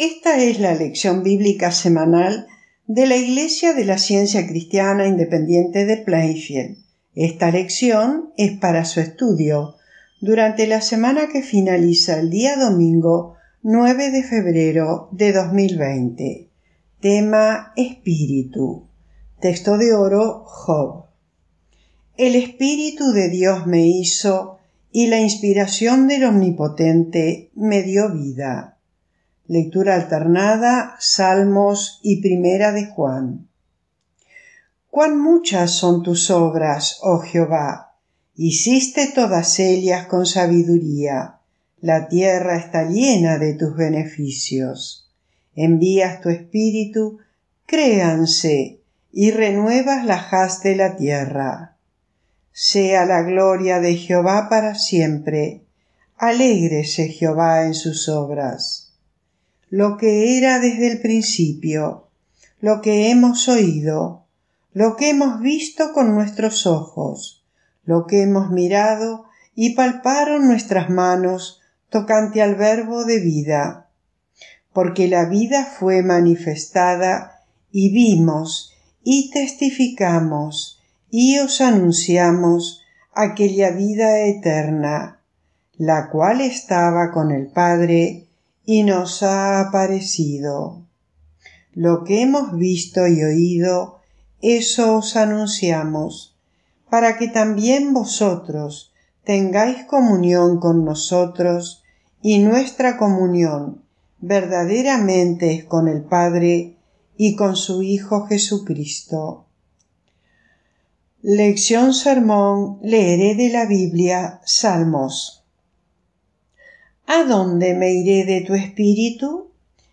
Esta es la lección bíblica semanal de la Iglesia de la Ciencia Cristiana Independiente de Plainfield. Esta lección es para su estudio durante la semana que finaliza el día domingo 9 de febrero de 2020. Tema Espíritu. Texto de oro Job. El Espíritu de Dios me hizo y la inspiración del Omnipotente me dio vida. Lectura alternada, Salmos y Primera de Juan. Cuán muchas son tus obras, oh Jehová. Hiciste todas ellas con sabiduría. La tierra está llena de tus beneficios. Envías tu espíritu, créanse, y renuevas la haz de la tierra. Sea la gloria de Jehová para siempre. Alégrese Jehová en sus obras lo que era desde el principio, lo que hemos oído, lo que hemos visto con nuestros ojos, lo que hemos mirado y palparon nuestras manos tocante al verbo de vida. Porque la vida fue manifestada y vimos y testificamos y os anunciamos aquella vida eterna, la cual estaba con el Padre y nos ha aparecido. Lo que hemos visto y oído, eso os anunciamos, para que también vosotros tengáis comunión con nosotros y nuestra comunión verdaderamente es con el Padre y con su Hijo Jesucristo. Lección Sermón leeré de la Biblia Salmos ¿A dónde me iré de tu espíritu?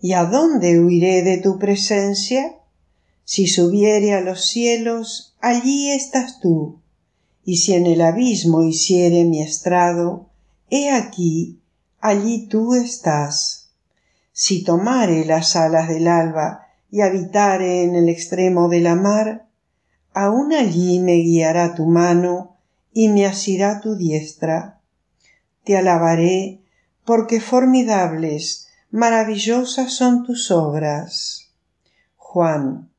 ¿Y a dónde huiré de tu presencia? Si subiere a los cielos, allí estás tú. Y si en el abismo hiciere mi estrado, he aquí, allí tú estás. Si tomare las alas del alba y habitare en el extremo de la mar, aún allí me guiará tu mano y me asirá tu diestra. Te alabaré porque formidables, maravillosas son tus obras. Juan,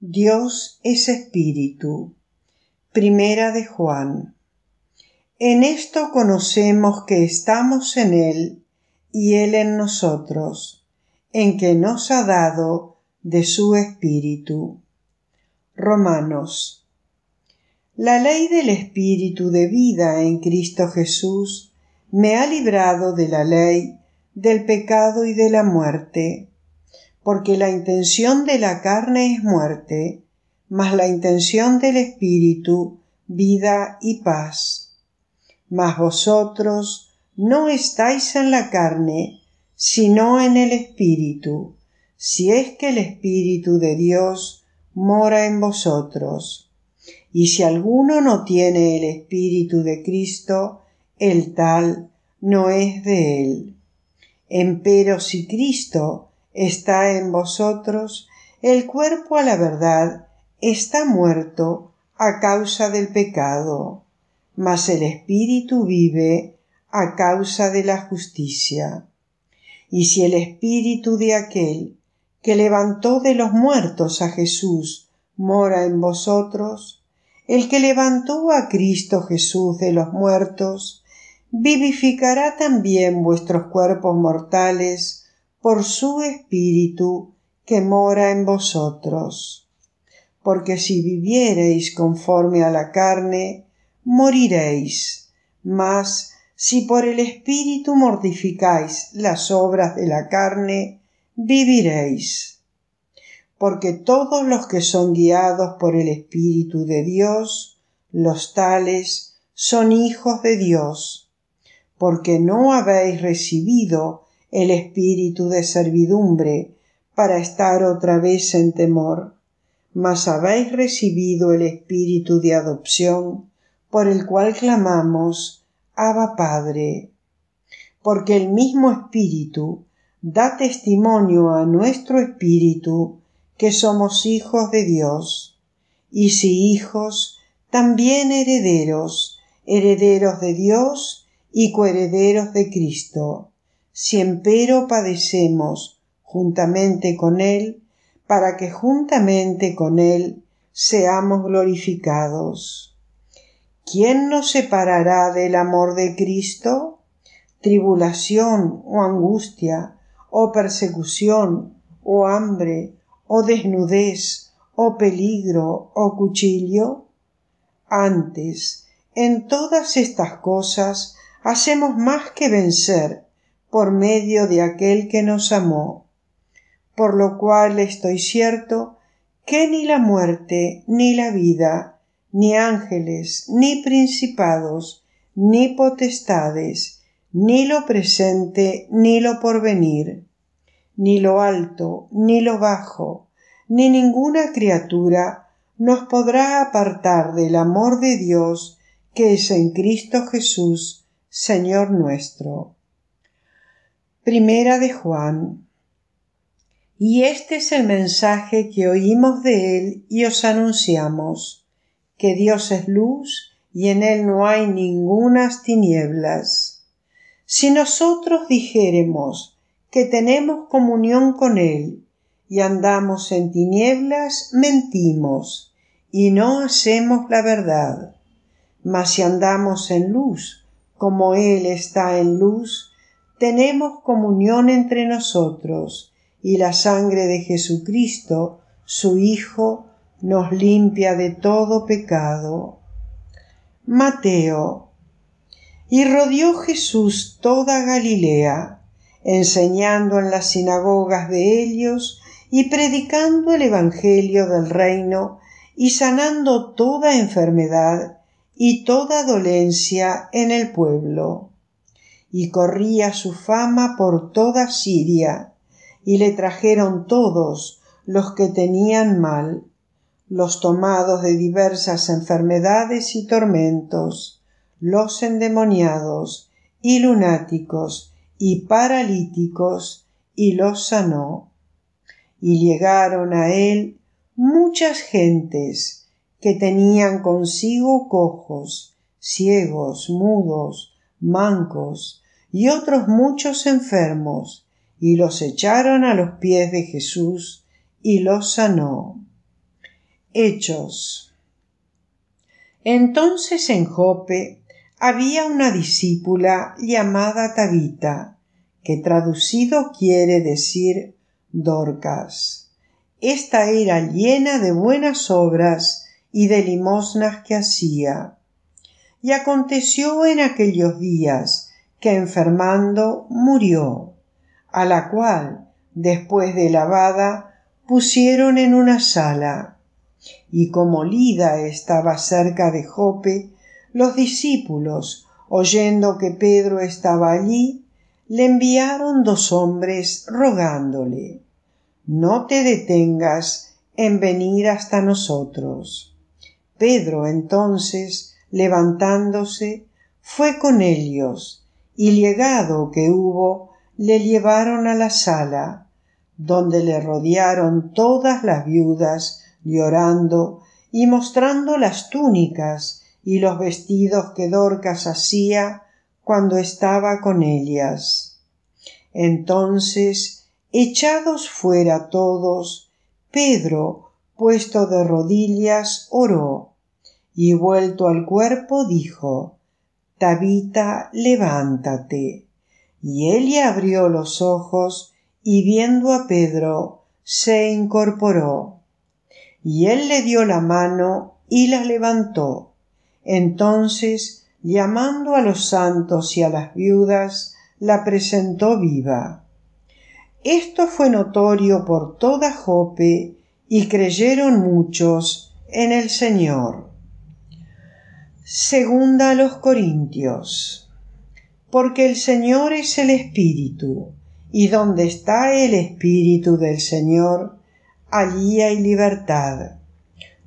Dios es espíritu. Primera de Juan. En esto conocemos que estamos en Él y Él en nosotros, en que nos ha dado de su espíritu. Romanos. La ley del espíritu de vida en Cristo Jesús me ha librado de la ley, del pecado y de la muerte. Porque la intención de la carne es muerte, mas la intención del Espíritu, vida y paz. Mas vosotros no estáis en la carne, sino en el Espíritu, si es que el Espíritu de Dios mora en vosotros. Y si alguno no tiene el Espíritu de Cristo, el tal no es de él. Empero si Cristo está en vosotros, el cuerpo a la verdad está muerto a causa del pecado, mas el espíritu vive a causa de la justicia. Y si el espíritu de aquel que levantó de los muertos a Jesús mora en vosotros, el que levantó a Cristo Jesús de los muertos, vivificará también vuestros cuerpos mortales por su espíritu que mora en vosotros. Porque si viviereis conforme a la carne, moriréis, mas si por el espíritu mortificáis las obras de la carne, viviréis. Porque todos los que son guiados por el espíritu de Dios, los tales son hijos de Dios porque no habéis recibido el espíritu de servidumbre para estar otra vez en temor, mas habéis recibido el espíritu de adopción, por el cual clamamos, Abba Padre. Porque el mismo espíritu da testimonio a nuestro espíritu que somos hijos de Dios, y si hijos, también herederos, herederos de Dios, y coherederos de Cristo, si empero padecemos juntamente con Él, para que juntamente con Él seamos glorificados. ¿Quién nos separará del amor de Cristo? Tribulación o angustia, o persecución, o hambre, o desnudez, o peligro, o cuchillo? Antes, en todas estas cosas, hacemos más que vencer por medio de aquel que nos amó. Por lo cual estoy cierto que ni la muerte, ni la vida, ni ángeles, ni principados, ni potestades, ni lo presente, ni lo porvenir, ni lo alto, ni lo bajo, ni ninguna criatura nos podrá apartar del amor de Dios que es en Cristo Jesús, Señor nuestro. Primera de Juan. Y este es el mensaje que oímos de Él y os anunciamos, que Dios es luz y en Él no hay ningunas tinieblas. Si nosotros dijéremos que tenemos comunión con Él y andamos en tinieblas, mentimos y no hacemos la verdad. Mas si andamos en luz, como Él está en luz, tenemos comunión entre nosotros, y la sangre de Jesucristo, su Hijo, nos limpia de todo pecado. Mateo. Y rodeó Jesús toda Galilea, enseñando en las sinagogas de ellos y predicando el Evangelio del reino y sanando toda enfermedad y toda dolencia en el pueblo. Y corría su fama por toda Siria, y le trajeron todos los que tenían mal, los tomados de diversas enfermedades y tormentos, los endemoniados, y lunáticos, y paralíticos, y los sanó. Y llegaron a él muchas gentes, que tenían consigo cojos, ciegos, mudos, mancos y otros muchos enfermos, y los echaron a los pies de Jesús y los sanó. Hechos. Entonces en Jope había una discípula llamada Tabita, que traducido quiere decir Dorcas. Esta era llena de buenas obras y de limosnas que hacía. Y aconteció en aquellos días que enfermando murió, a la cual, después de lavada, pusieron en una sala. Y como Lida estaba cerca de Jope, los discípulos, oyendo que Pedro estaba allí, le enviaron dos hombres rogándole, No te detengas en venir hasta nosotros. Pedro entonces, levantándose, fue con ellos, y llegado que hubo, le llevaron a la sala, donde le rodearon todas las viudas, llorando y mostrando las túnicas y los vestidos que Dorcas hacía cuando estaba con ellas. Entonces, echados fuera todos, Pedro, puesto de rodillas, oró y vuelto al cuerpo dijo Tabita, levántate. Y le abrió los ojos y viendo a Pedro, se incorporó. Y él le dio la mano y la levantó. Entonces, llamando a los santos y a las viudas, la presentó viva. Esto fue notorio por toda Jope, y creyeron muchos en el Señor. Segunda a los Corintios. Porque el Señor es el Espíritu, y donde está el Espíritu del Señor, allí hay libertad.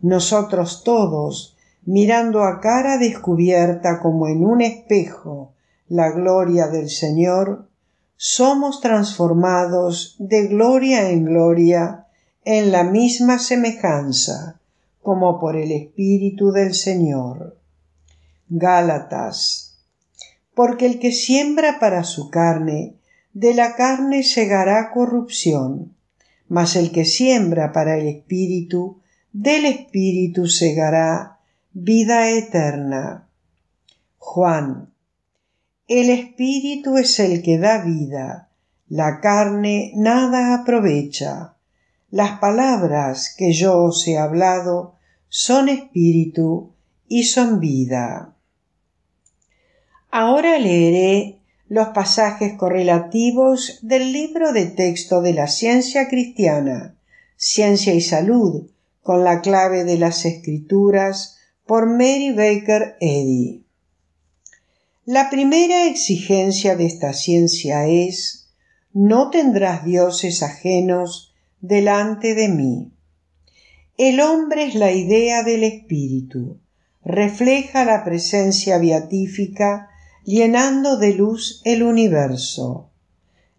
Nosotros todos, mirando a cara descubierta como en un espejo la gloria del Señor, somos transformados de gloria en gloria en la misma semejanza, como por el Espíritu del Señor Gálatas. Porque el que siembra para su carne, de la carne llegará corrupción, mas el que siembra para el Espíritu, del Espíritu segará vida eterna. Juan. El Espíritu es el que da vida, la carne nada aprovecha. Las palabras que yo os he hablado son espíritu y son vida. Ahora leeré los pasajes correlativos del libro de texto de la ciencia cristiana, Ciencia y Salud, con la clave de las escrituras por Mary Baker Eddy. La primera exigencia de esta ciencia es no tendrás dioses ajenos delante de mí. El hombre es la idea del espíritu, refleja la presencia beatífica llenando de luz el universo.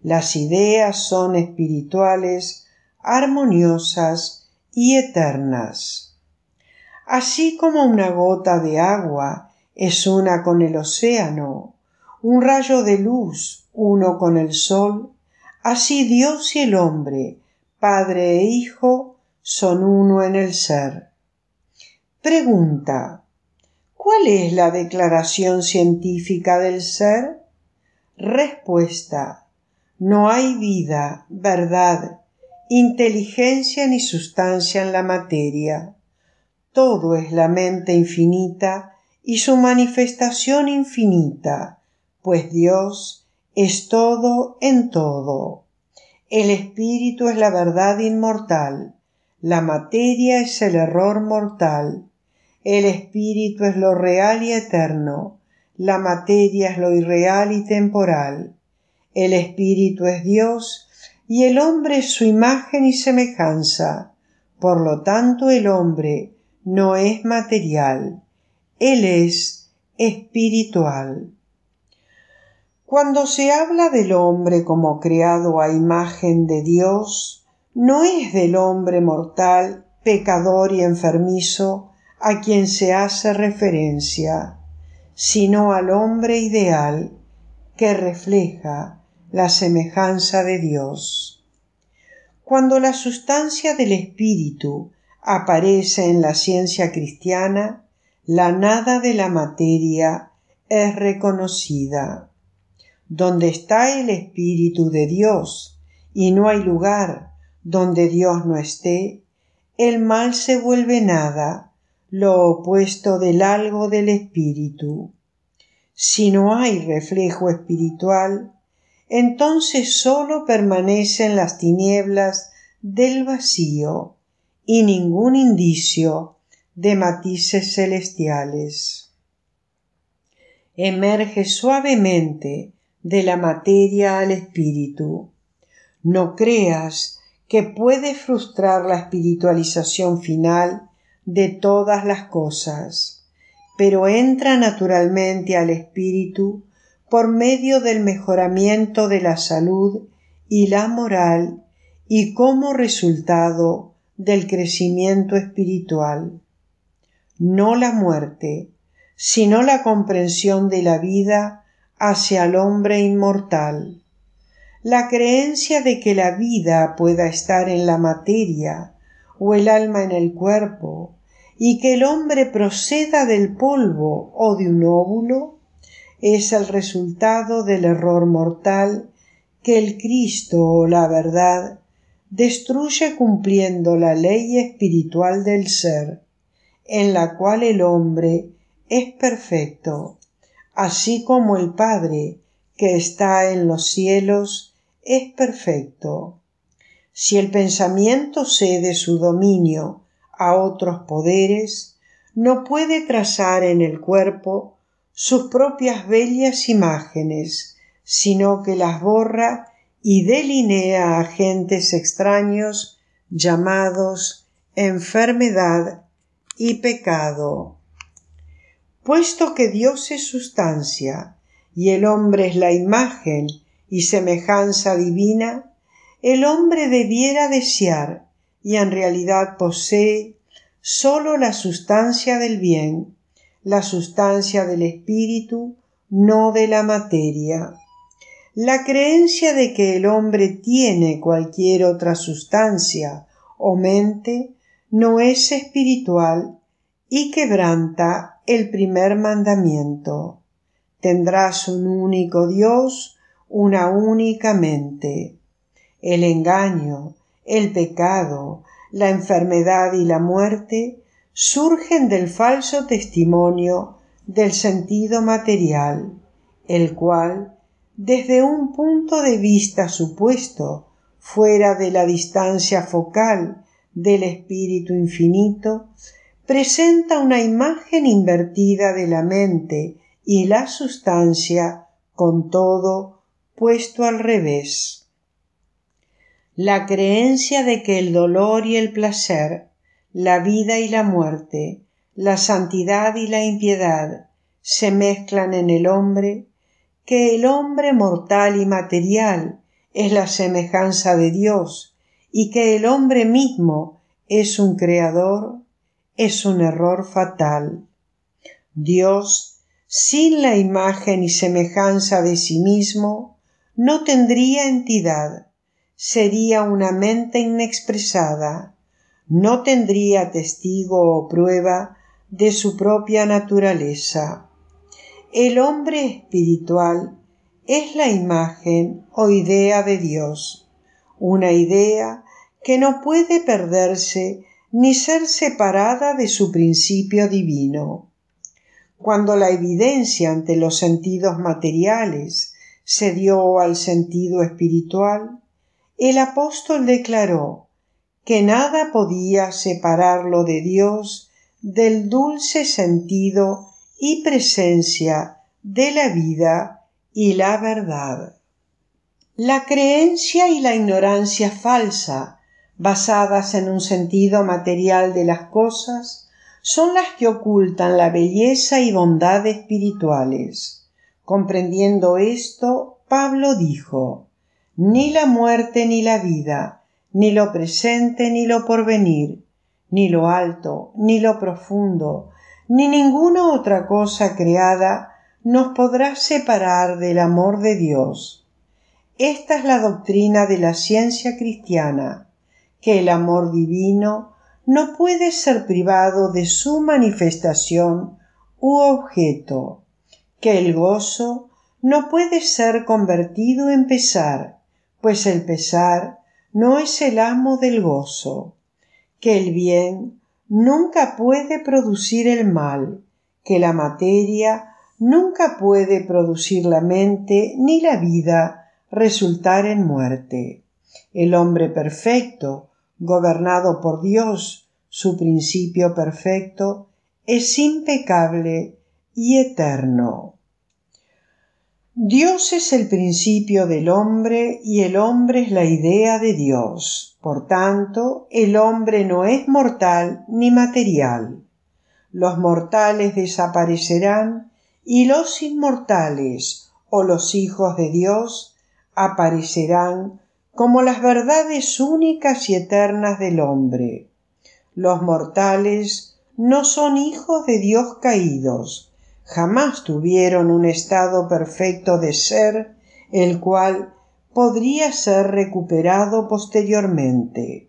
Las ideas son espirituales, armoniosas y eternas. Así como una gota de agua es una con el océano, un rayo de luz uno con el sol, así Dios y el hombre, Padre e Hijo, son uno en el ser. Pregunta ¿Cuál es la declaración científica del ser? Respuesta. No hay vida, verdad, inteligencia ni sustancia en la materia. Todo es la mente infinita y su manifestación infinita, pues Dios es todo en todo. El espíritu es la verdad inmortal, la materia es el error mortal, el espíritu es lo real y eterno, la materia es lo irreal y temporal. El espíritu es Dios y el hombre es su imagen y semejanza. Por lo tanto, el hombre no es material, él es espiritual. Cuando se habla del hombre como creado a imagen de Dios, no es del hombre mortal, pecador y enfermizo, a quien se hace referencia, sino al hombre ideal que refleja la semejanza de Dios. Cuando la sustancia del espíritu aparece en la ciencia cristiana, la nada de la materia es reconocida. Donde está el espíritu de Dios y no hay lugar donde Dios no esté, el mal se vuelve nada lo opuesto del algo del espíritu. Si no hay reflejo espiritual, entonces sólo permanecen las tinieblas del vacío y ningún indicio de matices celestiales. Emerge suavemente de la materia al espíritu. No creas que puede frustrar la espiritualización final de todas las cosas, pero entra naturalmente al espíritu por medio del mejoramiento de la salud y la moral y como resultado del crecimiento espiritual. No la muerte, sino la comprensión de la vida hacia el hombre inmortal. La creencia de que la vida pueda estar en la materia o el alma en el cuerpo, y que el hombre proceda del polvo o de un óvulo, es el resultado del error mortal que el Cristo o la verdad destruye cumpliendo la ley espiritual del ser, en la cual el hombre es perfecto, así como el Padre que está en los cielos es perfecto. Si el pensamiento cede su dominio a otros poderes, no puede trazar en el cuerpo sus propias bellas imágenes, sino que las borra y delinea agentes extraños llamados enfermedad y pecado. Puesto que Dios es sustancia y el hombre es la imagen y semejanza divina, el hombre debiera desear y en realidad posee sólo la sustancia del bien, la sustancia del espíritu, no de la materia. La creencia de que el hombre tiene cualquier otra sustancia o mente no es espiritual y quebranta el primer mandamiento. Tendrás un único Dios, una única mente el engaño, el pecado, la enfermedad y la muerte surgen del falso testimonio del sentido material, el cual, desde un punto de vista supuesto, fuera de la distancia focal del espíritu infinito, presenta una imagen invertida de la mente y la sustancia con todo puesto al revés la creencia de que el dolor y el placer, la vida y la muerte, la santidad y la impiedad se mezclan en el hombre, que el hombre mortal y material es la semejanza de Dios y que el hombre mismo es un creador, es un error fatal. Dios, sin la imagen y semejanza de sí mismo, no tendría entidad sería una mente inexpresada, no tendría testigo o prueba de su propia naturaleza. El hombre espiritual es la imagen o idea de Dios, una idea que no puede perderse ni ser separada de su principio divino. Cuando la evidencia ante los sentidos materiales se dio al sentido espiritual, el apóstol declaró que nada podía separarlo de Dios del dulce sentido y presencia de la vida y la verdad. La creencia y la ignorancia falsa, basadas en un sentido material de las cosas, son las que ocultan la belleza y bondad espirituales. Comprendiendo esto, Pablo dijo ni la muerte ni la vida, ni lo presente ni lo porvenir, ni lo alto ni lo profundo, ni ninguna otra cosa creada nos podrá separar del amor de Dios. Esta es la doctrina de la ciencia cristiana, que el amor divino no puede ser privado de su manifestación u objeto, que el gozo no puede ser convertido en pesar, pues el pesar no es el amo del gozo, que el bien nunca puede producir el mal, que la materia nunca puede producir la mente ni la vida resultar en muerte. El hombre perfecto, gobernado por Dios, su principio perfecto, es impecable y eterno. Dios es el principio del hombre y el hombre es la idea de Dios. Por tanto, el hombre no es mortal ni material. Los mortales desaparecerán y los inmortales o los hijos de Dios aparecerán como las verdades únicas y eternas del hombre. Los mortales no son hijos de Dios caídos, jamás tuvieron un estado perfecto de ser, el cual podría ser recuperado posteriormente.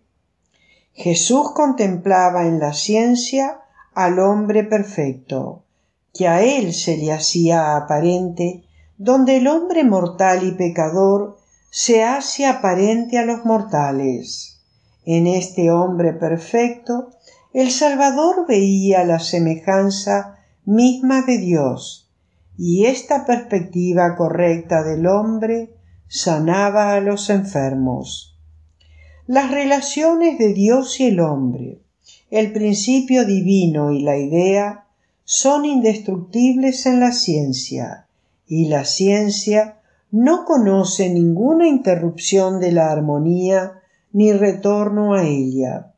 Jesús contemplaba en la ciencia al hombre perfecto, que a él se le hacía aparente, donde el hombre mortal y pecador se hace aparente a los mortales. En este hombre perfecto, el Salvador veía la semejanza misma de Dios, y esta perspectiva correcta del hombre sanaba a los enfermos. Las relaciones de Dios y el hombre, el principio divino y la idea son indestructibles en la ciencia, y la ciencia no conoce ninguna interrupción de la armonía ni retorno a ella,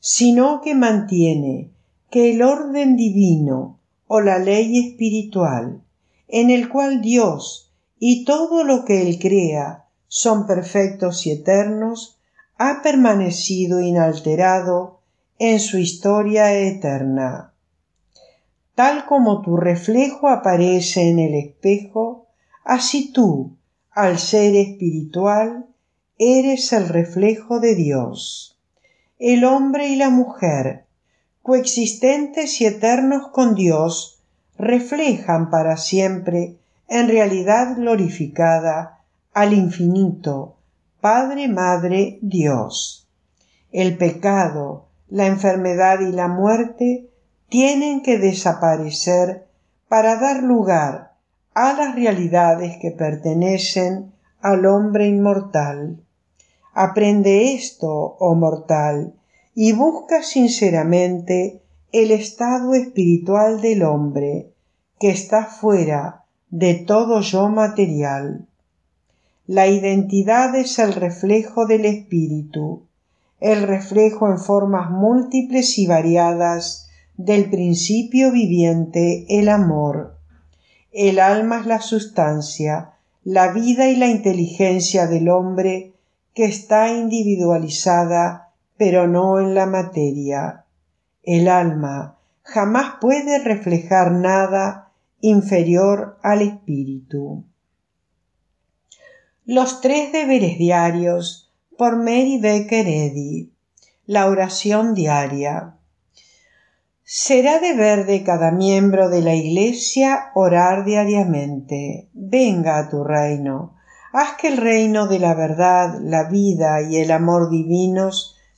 sino que mantiene que el orden divino o la ley espiritual, en el cual Dios y todo lo que Él crea son perfectos y eternos, ha permanecido inalterado en su historia eterna. Tal como tu reflejo aparece en el espejo, así tú, al ser espiritual, eres el reflejo de Dios. El hombre y la mujer coexistentes y eternos con Dios, reflejan para siempre, en realidad glorificada, al infinito, Padre, Madre, Dios. El pecado, la enfermedad y la muerte tienen que desaparecer para dar lugar a las realidades que pertenecen al hombre inmortal. Aprende esto, oh mortal, y busca sinceramente el estado espiritual del hombre que está fuera de todo yo material. La identidad es el reflejo del espíritu, el reflejo en formas múltiples y variadas del principio viviente, el amor. El alma es la sustancia, la vida y la inteligencia del hombre que está individualizada pero no en la materia. El alma jamás puede reflejar nada inferior al espíritu. Los tres deberes diarios por Mary Becker Eddy. La oración diaria. Será deber de cada miembro de la Iglesia orar diariamente. Venga a tu reino. Haz que el reino de la verdad, la vida y el amor divinos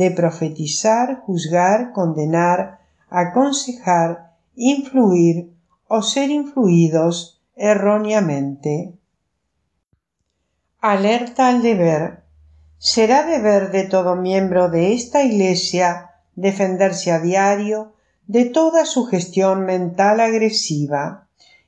de profetizar, juzgar, condenar, aconsejar, influir o ser influidos erróneamente. Alerta al deber. Será deber de todo miembro de esta Iglesia defenderse a diario de toda sugestión mental agresiva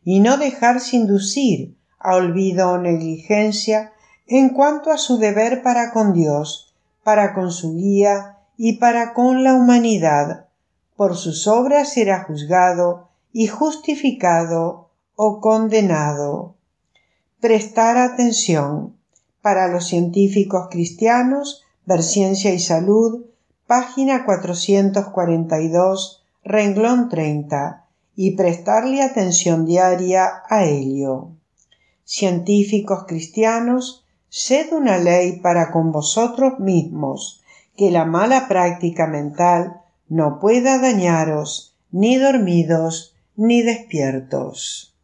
y no dejarse inducir a olvido o negligencia en cuanto a su deber para con Dios para con su guía y para con la humanidad. Por sus obras será juzgado y justificado o condenado. Prestar atención. Para los científicos cristianos, Ver Ciencia y Salud, página 442, renglón 30, y prestarle atención diaria a ello. Científicos cristianos, Sed una ley para con vosotros mismos, que la mala práctica mental no pueda dañaros, ni dormidos, ni despiertos.